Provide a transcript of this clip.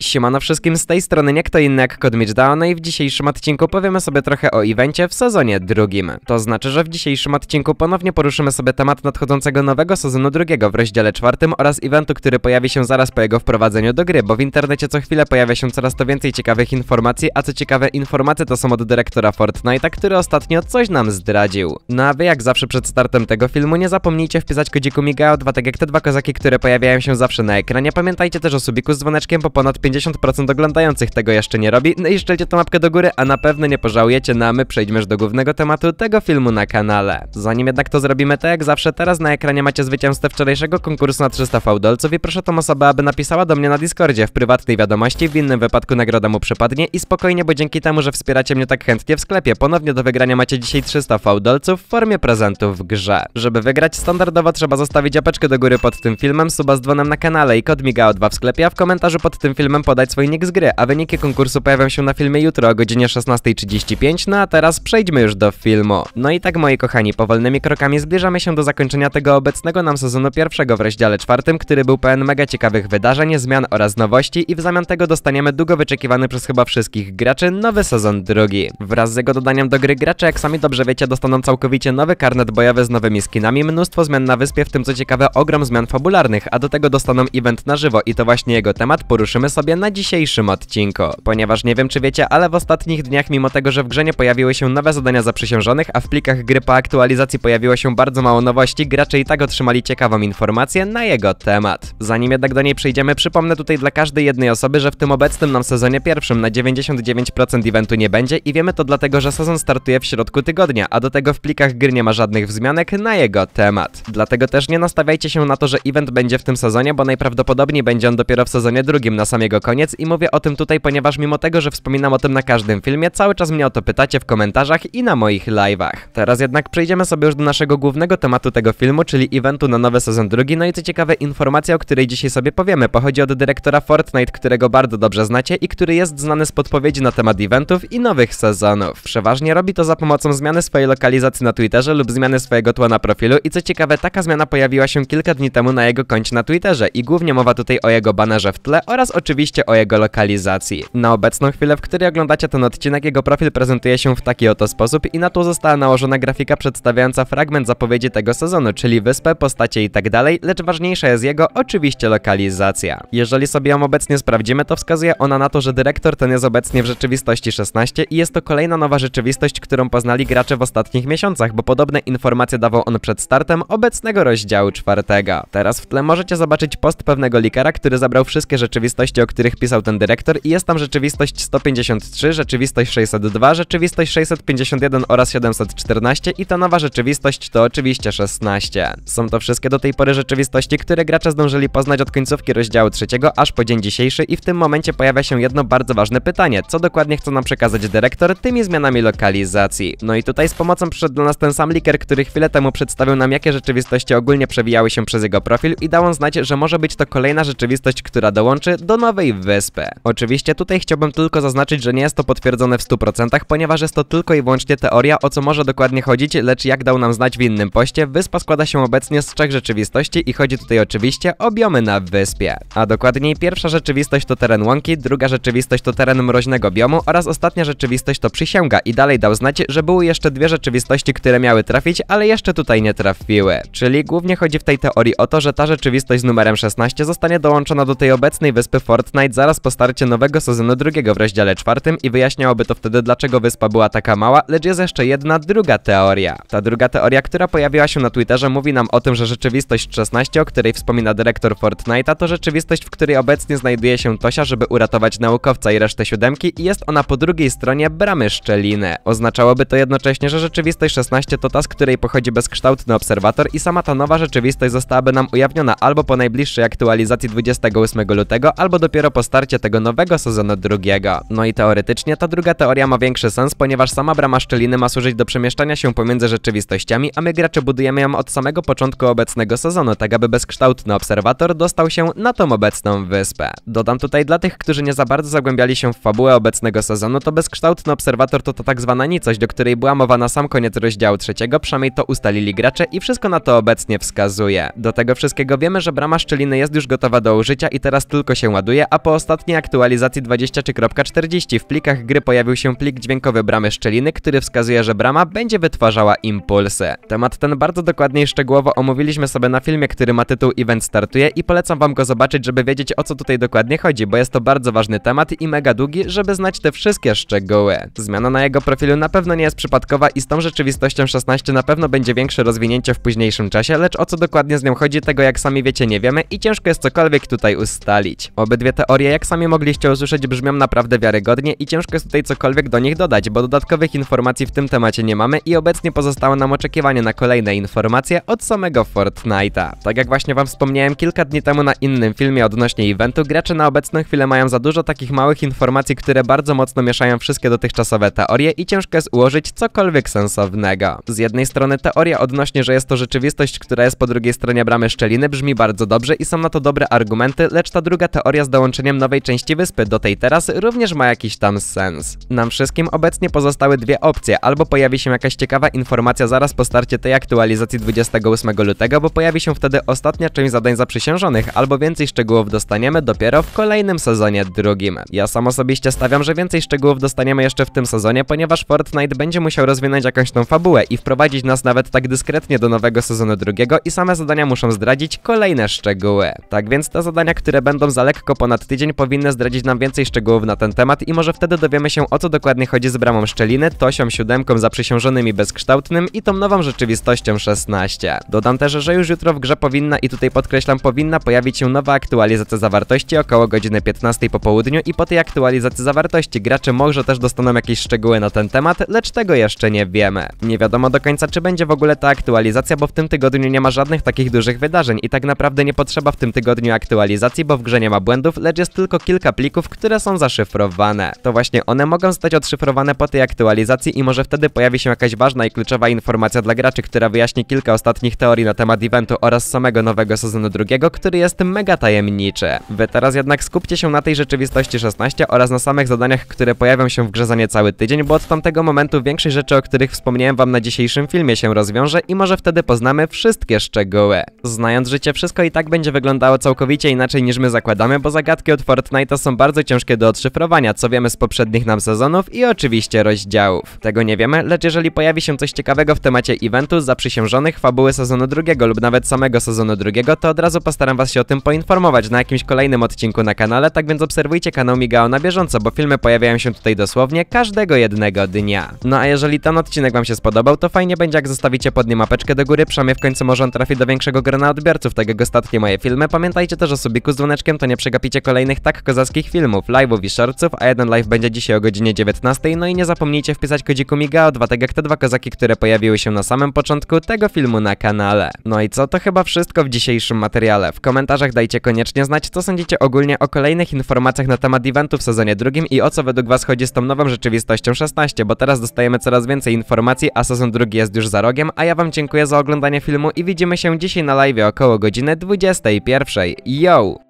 Siemano wszystkim, z tej strony nie kto inny jak Kodmicz Down no i w dzisiejszym odcinku powiemy sobie trochę o evencie w sezonie drugim. To znaczy, że w dzisiejszym odcinku ponownie poruszymy sobie temat nadchodzącego nowego sezonu drugiego w rozdziale czwartym oraz eventu, który pojawi się zaraz po jego wprowadzeniu do gry, bo w internecie co chwilę pojawia się coraz to więcej ciekawych informacji, a co ciekawe informacje to są od dyrektora Fortnite'a, który ostatnio coś nam zdradził. No a wy jak zawsze przed startem tego filmu nie zapomnijcie wpisać kodziku Migao 2, tak jak te dwa kozaki, które pojawiają się zawsze na ekranie. Pamiętajcie też o subiku z dzwoneczkiem po ponad 5 50% oglądających tego jeszcze nie robi, no i szczelcie tą łapkę do góry, a na pewno nie pożałujecie, no a my przejdziemy do głównego tematu tego filmu na kanale. Zanim jednak to zrobimy, to jak zawsze teraz na ekranie macie zwycięzcę wczorajszego konkursu na 300 fałdolców i proszę tą osobę, aby napisała do mnie na Discordzie w prywatnej wiadomości, w innym wypadku nagroda mu przypadnie i spokojnie, bo dzięki temu, że wspieracie mnie tak chętnie w sklepie, ponownie do wygrania macie dzisiaj 300 fałdolców w formie prezentów w grze. Żeby wygrać, standardowo trzeba zostawić apeczkę do góry pod tym filmem, suba z dzwonem na kanale i kod migao 2 w sklepie, a w komentarzu pod tym filmem samym podać swój nick z gry, a wyniki konkursu pojawią się na filmie jutro o godzinie 16.35, no a teraz przejdźmy już do filmu. No i tak moi kochani, powolnymi krokami zbliżamy się do zakończenia tego obecnego nam sezonu pierwszego w rozdziale czwartym, który był pełen mega ciekawych wydarzeń, zmian oraz nowości i w zamian tego dostaniemy długo wyczekiwany przez chyba wszystkich graczy nowy sezon drugi. Wraz z jego dodaniem do gry gracze, jak sami dobrze wiecie, dostaną całkowicie nowy karnet bojowy z nowymi skinami, mnóstwo zmian na wyspie, w tym co ciekawe ogrom zmian fabularnych, a do tego dostaną event na żywo i to właśnie jego temat poruszymy sobie sobie na dzisiejszym odcinku. Ponieważ nie wiem czy wiecie, ale w ostatnich dniach mimo tego, że w grze nie pojawiły się nowe zadania zaprzysiężonych, a w plikach gry po aktualizacji pojawiło się bardzo mało nowości, gracze i tak otrzymali ciekawą informację na jego temat. Zanim jednak do niej przejdziemy, przypomnę tutaj dla każdej jednej osoby, że w tym obecnym nam sezonie pierwszym na 99% eventu nie będzie i wiemy to dlatego, że sezon startuje w środku tygodnia, a do tego w plikach gry nie ma żadnych wzmianek na jego temat. Dlatego też nie nastawiajcie się na to, że event będzie w tym sezonie, bo najprawdopodobniej będzie on dopiero w sezonie drugim na samego koniec i mówię o tym tutaj, ponieważ mimo tego, że wspominam o tym na każdym filmie, cały czas mnie o to pytacie w komentarzach i na moich live'ach. Teraz jednak przejdziemy sobie już do naszego głównego tematu tego filmu, czyli eventu na nowy sezon drugi, no i co ciekawe informacja, o której dzisiaj sobie powiemy, pochodzi od dyrektora Fortnite, którego bardzo dobrze znacie i który jest znany z podpowiedzi na temat eventów i nowych sezonów. Przeważnie robi to za pomocą zmiany swojej lokalizacji na Twitterze lub zmiany swojego tła na profilu i co ciekawe, taka zmiana pojawiła się kilka dni temu na jego koncie na Twitterze i głównie mowa tutaj o jego banerze w tle oraz oczywiście oczywiście o jego lokalizacji. Na obecną chwilę, w której oglądacie ten odcinek, jego profil prezentuje się w taki oto sposób i na to została nałożona grafika przedstawiająca fragment zapowiedzi tego sezonu, czyli wyspę, postacie i tak dalej. lecz ważniejsza jest jego oczywiście lokalizacja. Jeżeli sobie ją obecnie sprawdzimy, to wskazuje ona na to, że dyrektor ten jest obecnie w rzeczywistości 16 i jest to kolejna nowa rzeczywistość, którą poznali gracze w ostatnich miesiącach, bo podobne informacje dawał on przed startem obecnego rozdziału czwartego. Teraz w tle możecie zobaczyć post pewnego likera, który zabrał wszystkie rzeczywistości, o których pisał ten dyrektor i jest tam rzeczywistość 153, rzeczywistość 602, rzeczywistość 651 oraz 714 i ta nowa rzeczywistość to oczywiście 16. Są to wszystkie do tej pory rzeczywistości, które gracze zdążyli poznać od końcówki rozdziału trzeciego aż po dzień dzisiejszy i w tym momencie pojawia się jedno bardzo ważne pytanie, co dokładnie chce nam przekazać dyrektor tymi zmianami lokalizacji. No i tutaj z pomocą przyszedł dla nas ten sam liker, który chwilę temu przedstawił nam jakie rzeczywistości ogólnie przewijały się przez jego profil i dał on znać, że może być to kolejna rzeczywistość, która dołączy do nowej Nowej Wyspy. Oczywiście tutaj chciałbym tylko zaznaczyć, że nie jest to potwierdzone w 100%, ponieważ jest to tylko i wyłącznie teoria, o co może dokładnie chodzić, lecz jak dał nam znać w innym poście, wyspa składa się obecnie z trzech rzeczywistości i chodzi tutaj oczywiście o biomy na wyspie. A dokładniej pierwsza rzeczywistość to teren łąki, druga rzeczywistość to teren mroźnego biomu oraz ostatnia rzeczywistość to przysięga i dalej dał znać, że były jeszcze dwie rzeczywistości, które miały trafić, ale jeszcze tutaj nie trafiły. Czyli głównie chodzi w tej teorii o to, że ta rzeczywistość z numerem 16 zostanie dołączona do tej obecnej wyspy Fort Fortnite zaraz po starcie nowego sezonu drugiego w rozdziale czwartym i wyjaśniałoby to wtedy dlaczego wyspa była taka mała, lecz jest jeszcze jedna druga teoria. Ta druga teoria, która pojawiła się na Twitterze mówi nam o tym, że rzeczywistość 16, o której wspomina dyrektor Fortnite'a to rzeczywistość, w której obecnie znajduje się Tosia, żeby uratować naukowca i resztę siódemki i jest ona po drugiej stronie bramy szczeliny. Oznaczałoby to jednocześnie, że rzeczywistość 16 to ta, z której pochodzi bezkształtny obserwator i sama ta nowa rzeczywistość zostałaby nam ujawniona albo po najbliższej aktualizacji 28 lutego, albo dopiero dopiero po starcie tego nowego sezonu drugiego. No i teoretycznie ta druga teoria ma większy sens, ponieważ sama brama szczeliny ma służyć do przemieszczania się pomiędzy rzeczywistościami, a my gracze budujemy ją od samego początku obecnego sezonu, tak aby bezkształtny obserwator dostał się na tą obecną wyspę. Dodam tutaj dla tych, którzy nie za bardzo zagłębiali się w fabułę obecnego sezonu, to bezkształtny obserwator to ta tak zwana nicość, do której była mowa na sam koniec rozdziału trzeciego, przynajmniej to ustalili gracze i wszystko na to obecnie wskazuje. Do tego wszystkiego wiemy, że brama szczeliny jest już gotowa do użycia i teraz tylko się ładuje, a po ostatniej aktualizacji 23.40 w plikach gry pojawił się plik dźwiękowy bramy szczeliny, który wskazuje, że brama będzie wytwarzała impulsy. Temat ten bardzo dokładnie i szczegółowo omówiliśmy sobie na filmie, który ma tytuł Event Startuje i polecam wam go zobaczyć, żeby wiedzieć o co tutaj dokładnie chodzi, bo jest to bardzo ważny temat i mega długi, żeby znać te wszystkie szczegóły. Zmiana na jego profilu na pewno nie jest przypadkowa i z tą rzeczywistością 16 na pewno będzie większe rozwinięcie w późniejszym czasie, lecz o co dokładnie z nią chodzi, tego jak sami wiecie nie wiemy i ciężko jest cokolwiek tutaj ustalić. Obydwie dwie teorie, jak sami mogliście usłyszeć, brzmią naprawdę wiarygodnie i ciężko jest tutaj cokolwiek do nich dodać, bo dodatkowych informacji w tym temacie nie mamy i obecnie pozostało nam oczekiwanie na kolejne informacje od samego Fortnite'a. Tak jak właśnie wam wspomniałem kilka dni temu na innym filmie odnośnie eventu, gracze na obecną chwilę mają za dużo takich małych informacji, które bardzo mocno mieszają wszystkie dotychczasowe teorie i ciężko jest ułożyć cokolwiek sensownego. Z jednej strony teoria odnośnie, że jest to rzeczywistość, która jest po drugiej stronie bramy szczeliny brzmi bardzo dobrze i są na to dobre argumenty, lecz ta druga teoria zdoła dołączeniem nowej części wyspy do tej teraz również ma jakiś tam sens. Nam wszystkim obecnie pozostały dwie opcje, albo pojawi się jakaś ciekawa informacja zaraz po starcie tej aktualizacji 28 lutego, bo pojawi się wtedy ostatnia część zadań zaprzysiężonych, albo więcej szczegółów dostaniemy dopiero w kolejnym sezonie drugim. Ja sam osobiście stawiam, że więcej szczegółów dostaniemy jeszcze w tym sezonie, ponieważ Fortnite będzie musiał rozwinąć jakąś tą fabułę i wprowadzić nas nawet tak dyskretnie do nowego sezonu drugiego i same zadania muszą zdradzić kolejne szczegóły. Tak więc te zadania, które będą za lekko ponad ponad tydzień powinny zdradzić nam więcej szczegółów na ten temat i może wtedy dowiemy się o co dokładnie chodzi z Bramą Szczeliny, Tosią Siódemką zaprzysiążonymi bezkształtnym i tą nową rzeczywistością 16. Dodam też, że już jutro w grze powinna i tutaj podkreślam powinna pojawić się nowa aktualizacja zawartości około godziny 15 po południu i po tej aktualizacji zawartości gracze może też dostaną jakieś szczegóły na ten temat, lecz tego jeszcze nie wiemy. Nie wiadomo do końca czy będzie w ogóle ta aktualizacja, bo w tym tygodniu nie ma żadnych takich dużych wydarzeń i tak naprawdę nie potrzeba w tym tygodniu aktualizacji, bo w grze nie ma błędów, lecz jest tylko kilka plików, które są zaszyfrowane. To właśnie one mogą zostać odszyfrowane po tej aktualizacji i może wtedy pojawi się jakaś ważna i kluczowa informacja dla graczy, która wyjaśni kilka ostatnich teorii na temat eventu oraz samego nowego sezonu drugiego, który jest mega tajemniczy. Wy teraz jednak skupcie się na tej rzeczywistości 16 oraz na samych zadaniach, które pojawią się w grze za niecały tydzień, bo od tamtego momentu większość rzeczy, o których wspomniałem wam na dzisiejszym filmie się rozwiąże i może wtedy poznamy wszystkie szczegóły. Znając życie, wszystko i tak będzie wyglądało całkowicie inaczej niż my zakładamy, bo zagra zagadki od Fortnite'a są bardzo ciężkie do odszyfrowania, co wiemy z poprzednich nam sezonów i oczywiście rozdziałów. Tego nie wiemy, lecz jeżeli pojawi się coś ciekawego w temacie eventu zaprzysiężonych fabuły sezonu drugiego lub nawet samego sezonu drugiego, to od razu postaram was się o tym poinformować na jakimś kolejnym odcinku na kanale, tak więc obserwujcie kanał Migao na bieżąco, bo filmy pojawiają się tutaj dosłownie każdego jednego dnia. No a jeżeli ten odcinek wam się spodobał, to fajnie będzie jak zostawicie pod nim mapeczkę do góry, przynajmniej w końcu może on trafi do większego grona odbiorców, tak jak ostatnie moje filmy. Pamiętajcie też o subiku z dzwoneczkiem, to nie przegapicie kolejnych tak kozackich filmów, live'ów i shortsów, a jeden live będzie dzisiaj o godzinie 19. No i nie zapomnijcie wpisać kodziku Migao 2 tak jak te dwa kozaki, które pojawiły się na samym początku tego filmu na kanale. No i co, to chyba wszystko w dzisiejszym materiale. W komentarzach dajcie koniecznie znać, co sądzicie ogólnie o kolejnych informacjach na temat eventu w sezonie drugim i o co według was chodzi z tą nową rzeczywistością 16, bo teraz dostajemy coraz więcej informacji, a sezon drugi jest już za rogiem, a ja wam dziękuję za oglądanie filmu i widzimy się dzisiaj na live około godziny 21. Yo!